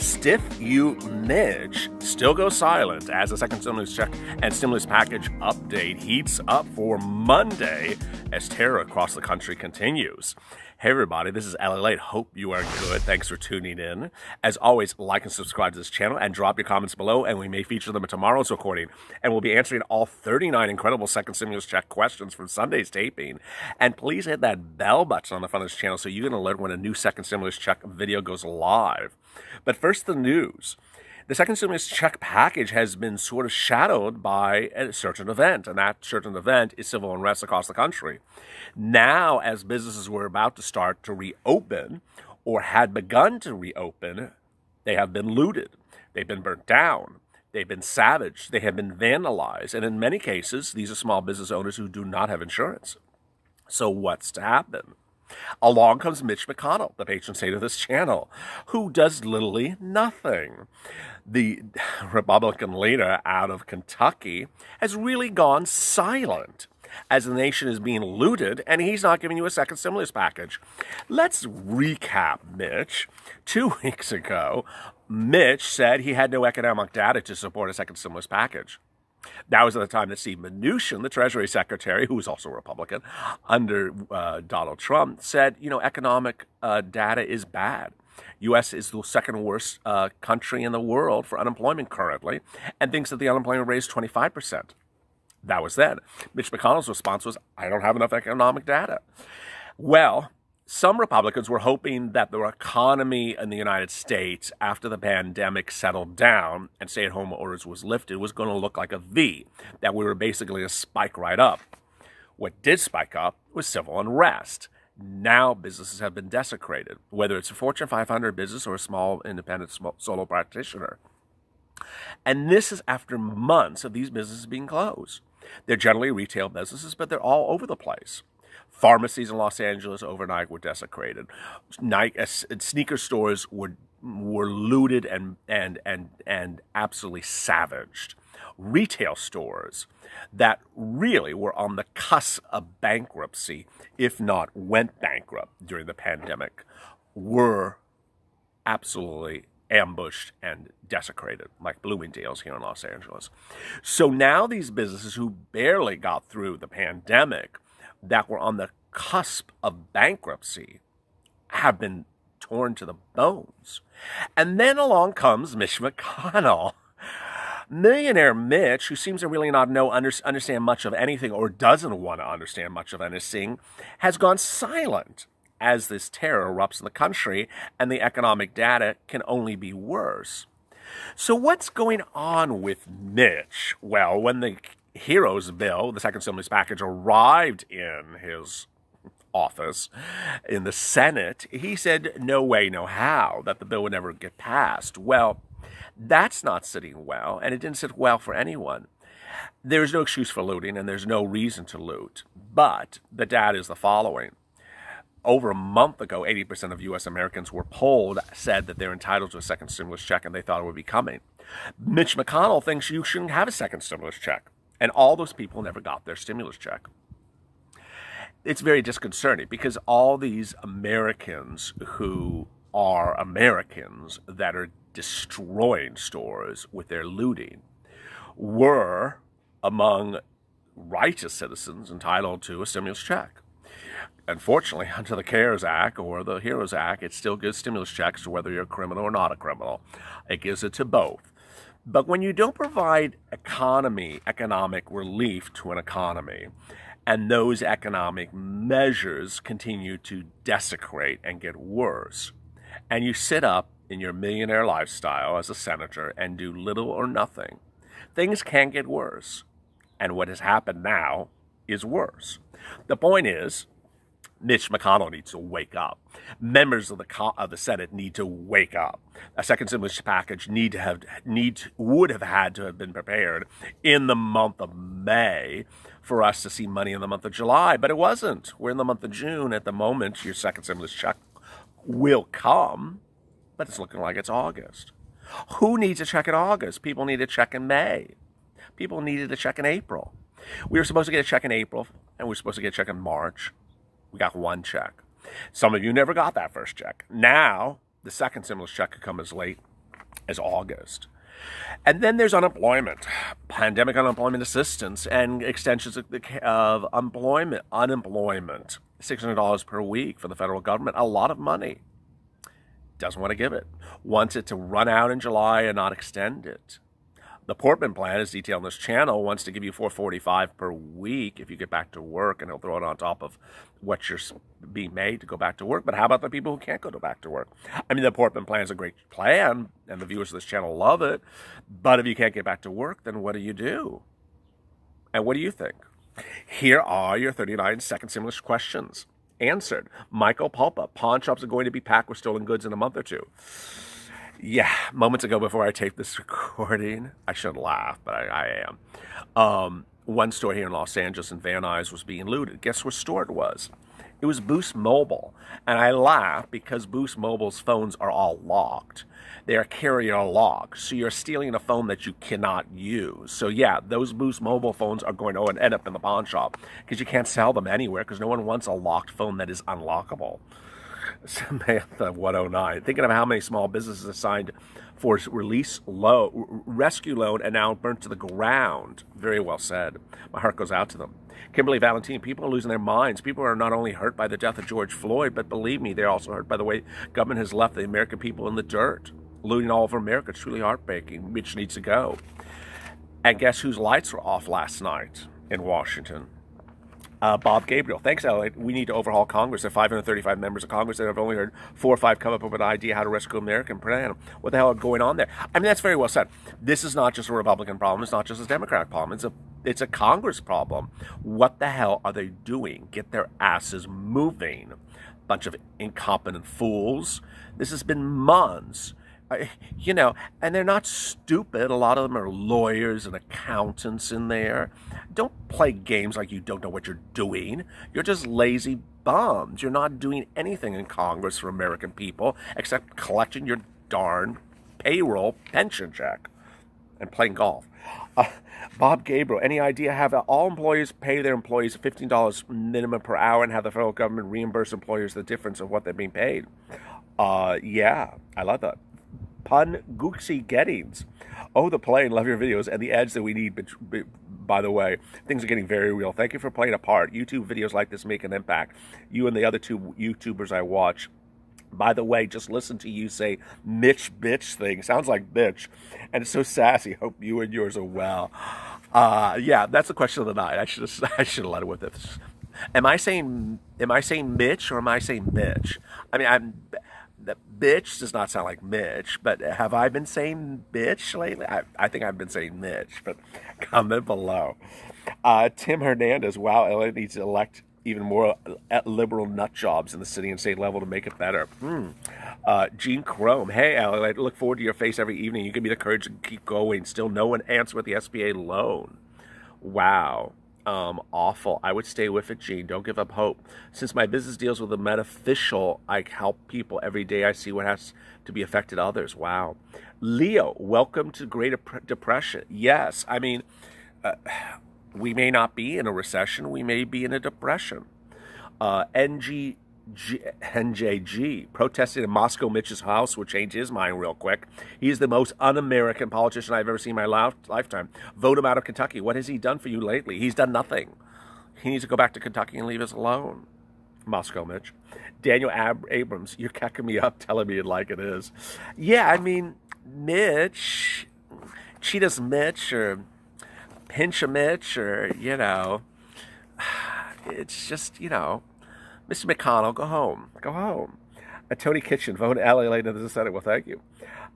Stiff U Midge still goes silent as the second stimulus check and stimulus package update heats up for Monday as terror across the country continues. Hey, everybody, this is Ellie Light. Hope you are good. Thanks for tuning in. As always, like and subscribe to this channel and drop your comments below, and we may feature them in tomorrow's recording. And we'll be answering all 39 incredible Second Stimulus Check questions from Sunday's taping. And please hit that bell button on the front of this channel so you can alert when a new Second Stimulus Check video goes live. But first, the news. The second stimulus check package has been sort of shadowed by a certain event, and that certain event is civil unrest across the country. Now, as businesses were about to start to reopen or had begun to reopen, they have been looted, they've been burnt down, They've been savaged. They have been vandalized. And in many cases, these are small business owners who do not have insurance. So, what's to happen? Along comes Mitch McConnell, the patron saint of this channel, who does literally nothing. The Republican leader out of Kentucky has really gone silent as the nation is being looted, and he's not giving you a second stimulus package. Let's recap, Mitch. Two weeks ago, Mitch said he had no economic data to support a second stimulus package. That was at the time that Steve Mnuchin, the Treasury Secretary, who was also a Republican under uh, Donald Trump, said, you know, economic uh, data is bad. U.S. is the second worst uh, country in the world for unemployment currently, and thinks that the unemployment rate is 25 percent. That was then. Mitch McConnell's response was, I don't have enough economic data. Well, some Republicans were hoping that the economy in the United States after the pandemic settled down and stay at home orders was lifted was going to look like a V, that we were basically to spike right up. What did spike up was civil unrest. Now businesses have been desecrated, whether it's a Fortune 500 business or a small independent solo practitioner. And this is after months of these businesses being closed. They're generally retail businesses, but they're all over the place. Pharmacies in Los Angeles overnight were desecrated. Nike, uh, sneaker stores were were looted and and and and absolutely savaged. Retail stores that really were on the cusp of bankruptcy, if not went bankrupt during the pandemic, were absolutely ambushed and desecrated, like Bloomingdale's here in Los Angeles. So now these businesses who barely got through the pandemic that were on the cusp of bankruptcy have been torn to the bones. And then along comes Mitch McConnell. Millionaire Mitch, who seems to really not know under, understand much of anything or doesn't want to understand much of anything, has gone silent as this terror erupts in the country and the economic data can only be worse. So, what's going on with Mitch? Well, when the Heroes Bill, the Second Stimulus Package, arrived in his office in the Senate, he said, no way, no how, that the bill would never get passed. Well, that's not sitting well, and it didn't sit well for anyone. There's no excuse for looting, and there's no reason to loot. But the data is the following. Over a month ago, 80% of U.S. Americans were polled, said that they're entitled to a second stimulus check, and they thought it would be coming. Mitch McConnell thinks you shouldn't have a second stimulus check. And all those people never got their stimulus check. It's very disconcerting because all these Americans who are Americans that are destroying stores with their looting were among righteous citizens entitled to a stimulus check. Unfortunately, under the CARES Act or the HEROES Act, it still gives stimulus checks whether you're a criminal or not a criminal. It gives it to both. But when you don't provide economy, economic relief to an economy, and those economic measures continue to desecrate and get worse, and you sit up in your millionaire lifestyle as a senator and do little or nothing, things can get worse. And what has happened now is worse. The point is, Mitch McConnell needs to wake up. Members of the co- of the Senate need to wake up. A second stimulus package need to have need to, would have had to have been prepared in the month of May for us to see money in the month of July, but it wasn't. We're in the month of June at the moment. Your second stimulus check will come, but it's looking like it's August. Who needs a check in August? People need a check in May. People needed a check in April. We were supposed to get a check in April, and we are supposed to get a check in March we got one check. Some of you never got that first check. Now, the second stimulus check could come as late as August. And then there's unemployment, pandemic unemployment assistance, and extensions of, of employment, unemployment, $600 per week for the federal government, a lot of money. Doesn't want to give it. Wants it to run out in July and not extend it. The Portman plan, as detailed on this channel, wants to give you 445 per week if you get back to work, and he'll throw it on top of what you're being made to go back to work. But how about the people who can't go to back to work? I mean, the Portman plan is a great plan, and the viewers of this channel love it. But if you can't get back to work, then what do you do? And what do you think? Here are your 39 second stimulus questions. Answered. Michael Palpa: Pawn shops are going to be packed with stolen goods in a month or two yeah, moments ago before I taped this recording, I should laugh, but I, I am. Um, one store here in Los Angeles in Van Nuys was being looted. Guess what store it was? It was Boost Mobile. And I laugh because Boost Mobile's phones are all locked. They are carrier locked. So you're stealing a phone that you cannot use. So yeah, those Boost Mobile phones are going to end up in the pawn shop because you can't sell them anywhere because no one wants a locked phone that is unlockable. Samantha 109. Thinking of how many small businesses assigned for release low rescue loan, and now burnt to the ground. Very well said. My heart goes out to them. Kimberly Valentine, people are losing their minds. People are not only hurt by the death of George Floyd, but believe me, they're also hurt by the way government has left the American people in the dirt, looting all over America. It's truly heartbreaking, which needs to go. And guess whose lights were off last night in Washington? uh, Bob Gabriel. Thanks, Elliot. We need to overhaul Congress. There are 535 members of Congress that have only heard four or five come up with an idea how to rescue American plan. What the hell is going on there? I mean, that's very well said. This is not just a Republican problem. It's not just a Democratic problem. It's a it's a Congress problem. What the hell are they doing? Get their asses moving. Bunch of incompetent fools. This has been months you know, and they're not stupid. A lot of them are lawyers and accountants in there. Don't play games like you don't know what you're doing. You're just lazy bums. You're not doing anything in Congress for American people except collecting your darn payroll pension check and playing golf. Uh, Bob Gabriel, any idea how all employers pay their employees $15 minimum per hour and have the federal government reimburse employers the difference of what they're being paid? Uh, yeah, I love that pun Guxi Gettings. Oh, the plane, love your videos and the ads that we need. But By the way, things are getting very real. Thank you for playing a part. YouTube videos like this make an impact. You and the other two YouTubers I watch. By the way, just listen to you say Mitch bitch thing. Sounds like bitch. And it's so sassy. Hope you and yours are well. Uh, yeah, that's the question of the night. I should have, I should have let it with this. Am I saying am I saying Mitch or am I saying bitch? I mean, I'm bitch does not sound like Mitch, but have I been saying bitch lately? I, I think I've been saying Mitch, but comment below. Uh, Tim Hernandez, wow, LA needs to elect even more uh, liberal nut jobs in the city and state level to make it better. Hmm. Uh, Gene Chrome, hey, LA, I look forward to your face every evening. You give me the courage to keep going. Still no one answered with the SBA loan. Wow um, awful. I would stay with it, Gene. Don't give up hope. Since my business deals with the metaphysical, I help people every day. I see what has to be affected others. Wow. Leo, welcome to Great Depression. Yes, I mean, uh, we may not be in a recession. We may be in a depression. Uh, NG G- NJG protesting in Moscow Mitch's house, will change his mind real quick. He's the most un American politician I've ever seen in my la- lifetime. Vote him out of Kentucky. What has he done for you lately? He's done nothing. He needs to go back to Kentucky and leave us alone. Moscow Mitch. Daniel Ab- Abrams, you're cacking me up telling me it like it is. Yeah, I mean, Mitch, Cheetah's Mitch, or Pinch a Mitch, or, you know, it's just, you know, Mr. McConnell, go home. Go home. Tony Kitchen, vote alley Lane in the Senate. Well, thank you.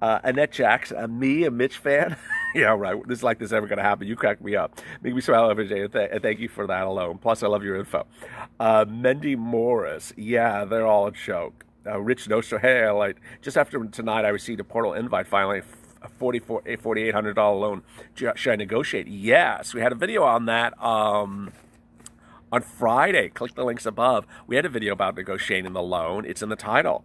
Uh, Annette Jackson, uh, me, a Mitch fan. yeah, right. This is like this ever going to happen. You crack me up. Make me smile every day. And, th- and thank you for that alone. Plus, I love your info. Uh, Mendy Morris. Yeah, they're all a joke. Uh, Rich Nostra. Hey, like, just after tonight, I received a portal invite finally. A $4,800 $4, loan. Should I negotiate? Yes. We had a video on that. Um, on Friday. Click the links above. We had a video about negotiating the loan, it's in the title.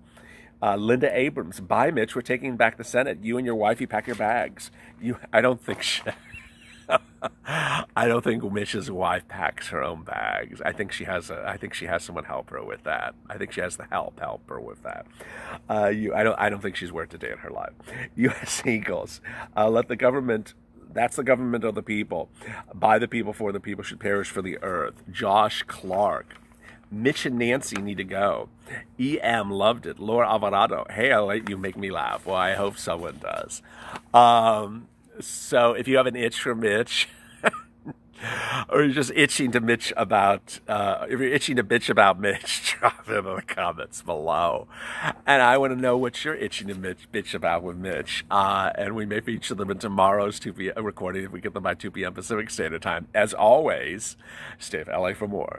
Uh, Linda Abrams, bye, Mitch. We're taking back the Senate. You and your wife, you pack your bags. You, I don't think she, I don't think Mitch's wife packs her own bags. I think she has a, I think she has someone help her with that. I think she has the help help her with that. Uh, you, I don't, I don't think she's worth a day in her life. U.S. Eagles, uh, let the government that's the government of the people. By the people, for the people should perish for the earth. Josh Clark. Mitch and Nancy need to go. EM loved it. Laura Alvarado. Hey, I let you make me laugh. Well, I hope someone does. Um, so if you have an itch for Mitch, or you're just itching to bitch about, uh, if you're itching to bitch about Mitch, drop him in the comments below. And I want to know what you're itching to bitch, bitch about with Mitch. Uh, and we may feature them in tomorrow's 2 p.m. Uh, recording if we get them by 2 p.m. Pacific Standard Time. As always, stay in LA for more.